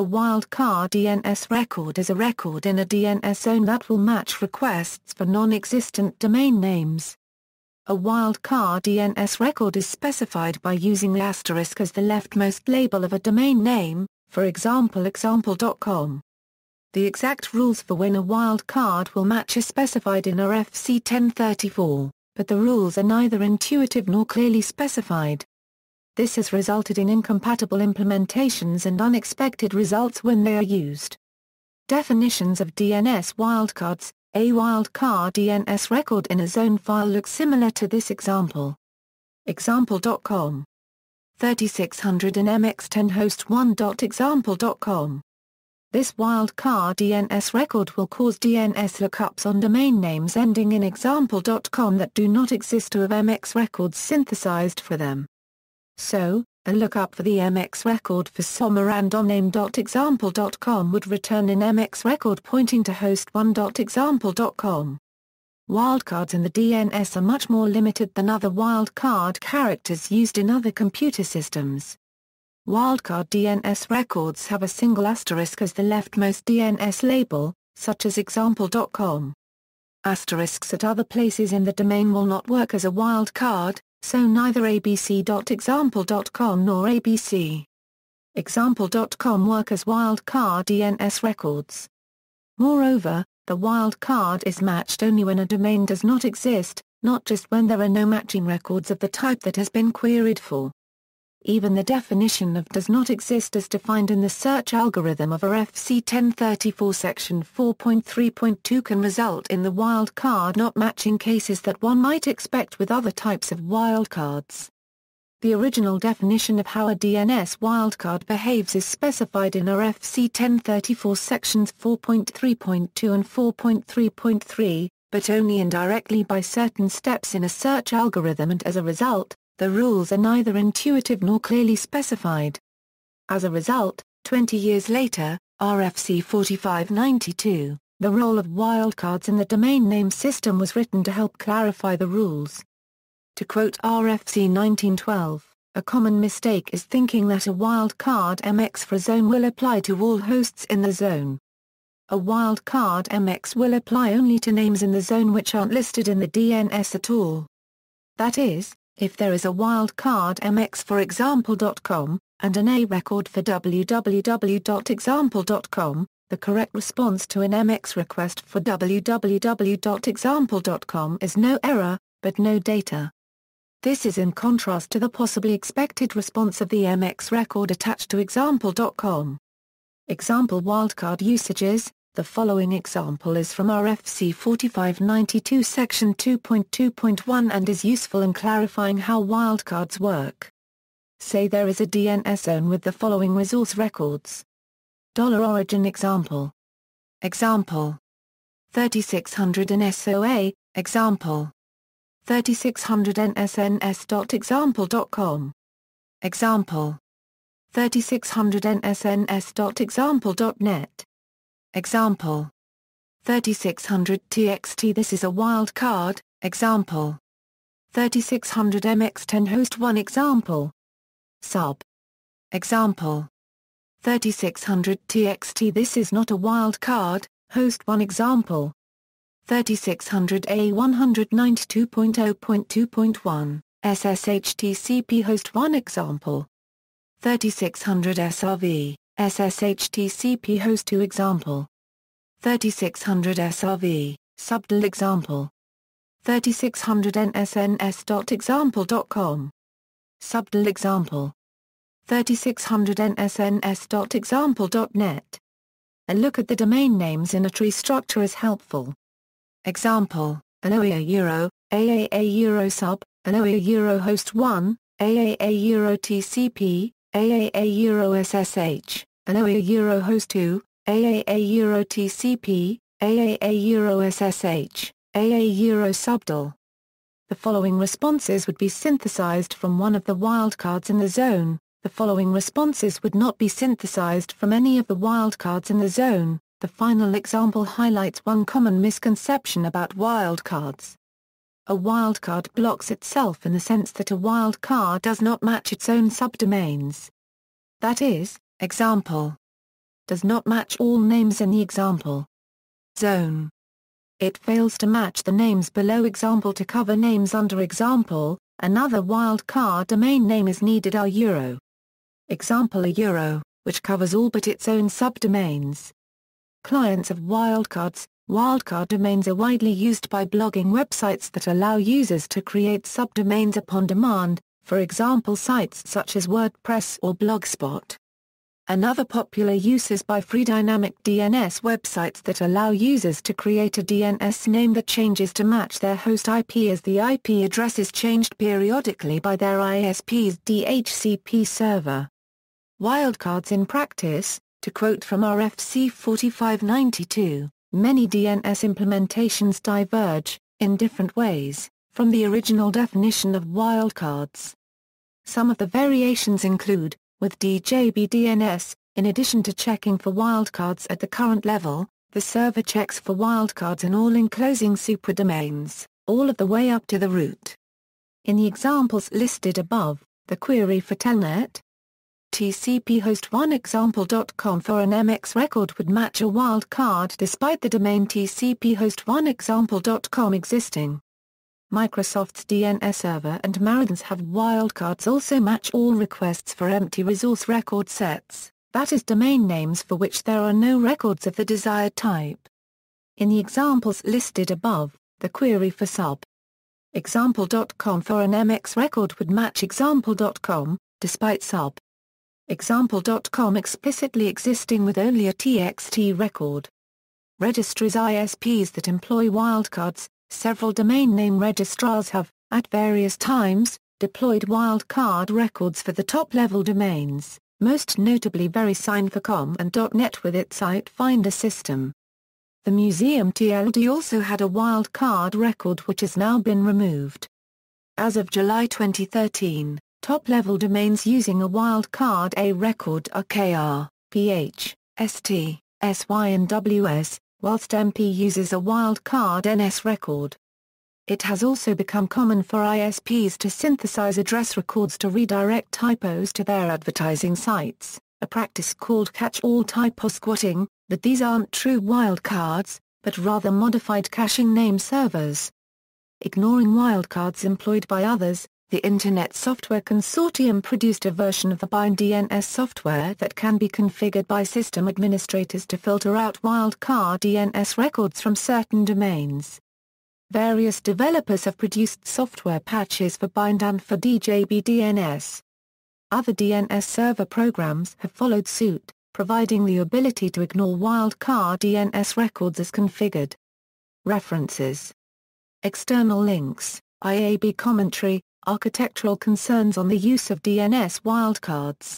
A wildcard DNS record is a record in a DNS zone that will match requests for non-existent domain names. A wildcard DNS record is specified by using the asterisk as the leftmost label of a domain name, for example example.com. The exact rules for when a wildcard will match are specified in RFC 1034, but the rules are neither intuitive nor clearly specified. This has resulted in incompatible implementations and unexpected results when they are used. Definitions of DNS wildcards A wildcard DNS record in a zone file looks similar to this example. Example.com 3600 and MX10 host 1.example.com This wildcard DNS record will cause DNS lookups on domain names ending in example.com that do not exist to have MX records synthesized for them. So, a lookup for the MX record for somerandomname.example.com would return an MX record pointing to host1.example.com. Wildcards in the DNS are much more limited than other wildcard characters used in other computer systems. Wildcard DNS records have a single asterisk as the leftmost DNS label, such as example.com. Asterisks at other places in the domain will not work as a wildcard, so neither abc.example.com nor abc. Example.com work as wildcard DNS records. Moreover, the wildcard is matched only when a domain does not exist, not just when there are no matching records of the type that has been queried for. Even the definition of does not exist as defined in the search algorithm of RFC 1034 section 4.3.2 can result in the wildcard not matching cases that one might expect with other types of wildcards. The original definition of how a DNS wildcard behaves is specified in RFC 1034 sections 4.3.2 and 4.3.3, but only indirectly by certain steps in a search algorithm and as a result, the rules are neither intuitive nor clearly specified. As a result, 20 years later, RFC 4592, the role of wildcards in the domain name system was written to help clarify the rules. To quote RFC 1912, a common mistake is thinking that a wildcard MX for a zone will apply to all hosts in the zone. A wildcard MX will apply only to names in the zone which aren't listed in the DNS at all. That is, if there is a wildcard MX for example.com, and an A record for www.example.com, the correct response to an MX request for www.example.com is no error, but no data. This is in contrast to the possibly expected response of the MX record attached to example.com. Example wildcard usages, the following example is from RFC 4592 section 2.2.1 and is useful in clarifying how wildcards work. Say there is a DNS zone with the following resource records. Dollar origin example. Example. 3600 NSOA, example. 3600 NSNS.example.com. Example. 3600 NSNS.example.net example. 3600 TXT This is a wildcard, example. 3600 MX10 host 1 example. Sub. Example. 3600 TXT This is not a wildcard, host 1 example. 3600 A192.0.2.1, SSH TCP host 1 example. 3600 SRV, SSHTCP host 2 example. 3600 SRV, subdel example. 3600 nsns.example.com. Subdel example. 3600 nsns.example.net. A look at the domain names in a tree structure is helpful. Example, Aloia Euro, AAA Euro sub, Aloia Euro host 1, AAA Euro TCP, AAA Euro SSH. Aaa Euro Host 2, AAA Euro TCP, AAA Euro SSH, AA Euro Subdol. The following responses would be synthesized from one of the wildcards in the zone. The following responses would not be synthesized from any of the wildcards in the zone. The final example highlights one common misconception about wildcards. A wildcard blocks itself in the sense that a wildcard does not match its own subdomains. That is, Example. Does not match all names in the example. Zone. It fails to match the names below example to cover names under example, another wildcard domain name is needed are euro. Example a euro, which covers all but its own subdomains. Clients of wildcards, wildcard domains are widely used by blogging websites that allow users to create subdomains upon demand, for example sites such as WordPress or Blogspot. Another popular use is by free dynamic DNS websites that allow users to create a DNS name that changes to match their host IP as the IP address is changed periodically by their ISP's DHCP server. Wildcards in practice, to quote from RFC 4592, many DNS implementations diverge, in different ways, from the original definition of wildcards. Some of the variations include, with DJBDNS, in addition to checking for wildcards at the current level, the server checks for wildcards in all enclosing superdomains, all of the way up to the root. In the examples listed above, the query for telnet tcp host 1 example.com for an mx record would match a wildcard despite the domain tcp host 1 example.com existing. Microsoft's DNS server and Maradon's have wildcards also match all requests for empty resource record sets, that is domain names for which there are no records of the desired type. In the examples listed above, the query for sub example.com for an MX record would match example.com, despite sub example.com explicitly existing with only a TXT record. Registries ISPs that employ wildcards, Several domain name registrars have, at various times, deployed wildcard records for the top-level domains, most notably VeriSign for .com and .net with its Site Finder system. The museum TLD also had a wildcard record which has now been removed. As of July 2013, top-level domains using a wildcard A record are KR, PH, ST, SY and WS, whilst MP uses a wildcard NS record. It has also become common for ISPs to synthesize address records to redirect typos to their advertising sites, a practice called catch-all typo squatting, but these aren't true wildcards, but rather modified caching name servers. Ignoring wildcards employed by others, the Internet Software Consortium produced a version of the BIND DNS software that can be configured by system administrators to filter out wildcard DNS records from certain domains. Various developers have produced software patches for Bind and for DJBDNS. Other DNS server programs have followed suit, providing the ability to ignore wildcard DNS records as configured. References External links, IAB commentary, architectural concerns on the use of DNS wildcards,